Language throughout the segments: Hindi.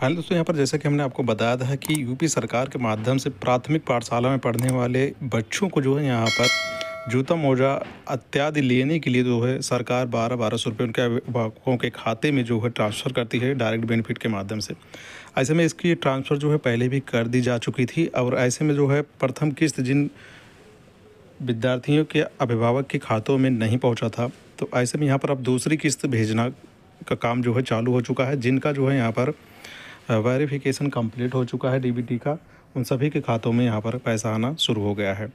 फाइनल दोस्तों यहाँ पर जैसा कि हमने आपको बताया था कि यूपी सरकार के माध्यम से प्राथमिक पाठशाला में पढ़ने वाले बच्चों को जो है यहाँ पर जूता मोजा इत्यादि लेने के लिए जो है सरकार बारह बारह सौ रुपये उनके अभिभावकों के खाते में जो है ट्रांसफ़र करती है डायरेक्ट बेनिफिट के माध्यम से ऐसे में इसकी ट्रांसफ़र जो है पहले भी कर दी जा चुकी थी और ऐसे में जो है प्रथम किस्त जिन विद्यार्थियों के अभिभावक के खातों में नहीं पहुँचा था तो ऐसे में यहाँ पर अब दूसरी किस्त भेजना का काम जो है चालू हो चुका है जिनका जो है यहाँ पर वेरिफिकेशन कंप्लीट हो चुका है डीबीटी का उन सभी के खातों में यहाँ पर पैसा आना शुरू हो गया है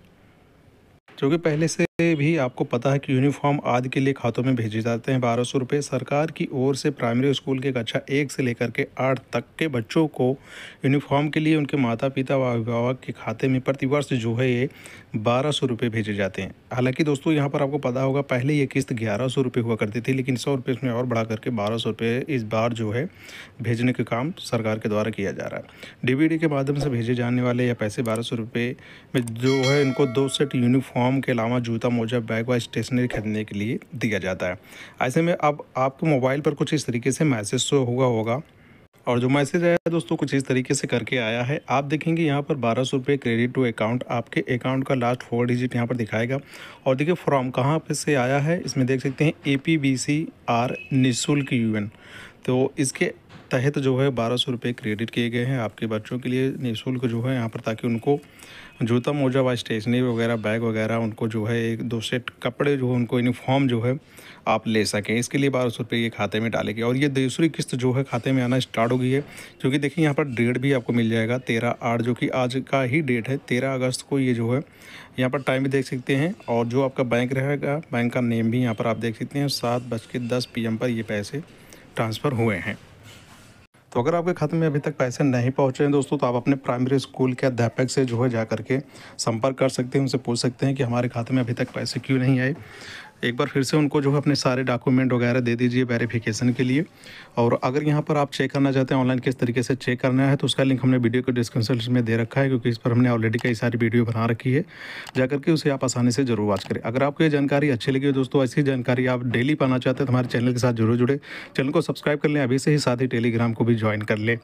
जो कि पहले से से भी आपको पता है कि यूनिफॉर्म आदि के लिए खातों में भेजे जाते हैं बारह सौ रुपये सरकार की ओर से प्राइमरी स्कूल के कक्षा एक से लेकर के आठ तक के बच्चों को यूनिफॉर्म के लिए उनके माता पिता व अभिभावक के खाते में प्रतिवर्ष जो है ये बारह सौ भेजे जाते हैं हालांकि दोस्तों यहाँ पर आपको पता होगा पहले ये किस्त ग्यारह सौ रुपये हुआ करती थी लेकिन सौ रुपये इसमें और बढ़ा करके बारह सौ इस बार जो है भेजने का काम सरकार के द्वारा किया जा रहा है डी के माध्यम से भेजे जाने वाले या पैसे बारह सौ रुपये में जो है इनको दो सेट यूनिफॉर्म के अलावा जूता का मोजा बैग व स्टेशनरी खरीदने के लिए दिया जाता है ऐसे में अब आपके मोबाइल पर कुछ इस तरीके से मैसेज शो हुआ होगा और जो मैसेज आया है दोस्तों कुछ इस तरीके से करके आया है आप देखेंगे यहाँ पर बारह सौ रुपये क्रेडिट टू अकाउंट आपके अकाउंट का लास्ट फोर डिजिट यहाँ पर दिखाएगा और देखिए फॉर्म कहाँ पे से आया है इसमें देख सकते हैं A P B C R निःशुल्क यूएन तो इसके तहत तो जो है बारह सौ रुपये क्रेडिट किए गए हैं आपके बच्चों के लिए निःशुल्क जो है यहाँ पर ताकि उनको जूता मोजा व स्टेशनरी वगैरह बैग वगैरह उनको जो है एक दो सेट कपड़े जो है उनको यूनिफॉर्म जो है आप ले सकें इसके लिए बारह सौ रुपये ये खाते में डालेगी और ये दूसरी किस्त जो है खाते में आना स्टार्ट हो गई है क्योंकि देखिए यहाँ पर डेट भी आपको मिल जाएगा तेरह आठ जो कि आज का ही डेट है तेरह अगस्त को ये जो है यहाँ पर टाइम भी देख सकते हैं और जो आपका बैंक रहेगा बैंक का नेम भी यहाँ पर आप देख सकते हैं सात बज के दस पी पर ये पैसे ट्रांसफ़र हुए हैं तो अगर आपके खाते में अभी तक पैसे नहीं पहुँचे हैं दोस्तों तो आप अपने प्राइमरी स्कूल के अध्यापक से जो है जा करके संपर्क कर सकते हैं उनसे पूछ सकते हैं कि हमारे खाते में अभी तक पैसे क्यों नहीं आए एक बार फिर से उनको जो है अपने सारे डॉक्यूमेंट वगैरह दे दीजिए वेरिफिकेशन के लिए और अगर यहाँ पर आप चेक करना चाहते हैं ऑनलाइन किस तरीके से चेक करना है तो उसका लिंक हमने वीडियो के डिस्क्रिप्शन में दे रखा है क्योंकि इस पर हमने ऑलरेडी कई सारी वीडियो बना रखी है जाकर के उसे आप आसानी से जरूर वॉच करें अगर आपको ये जानकारी अच्छी लगी दोस्तों ऐसी जानकारी आप डेली पाना चाहते हैं तो हमारे चैनल के साथ जरूर जुड़े चैनल को सब्सक्राइब कर लें अभी से ही साथ ही टेलीग्राम को भी ज्वाइन कर लें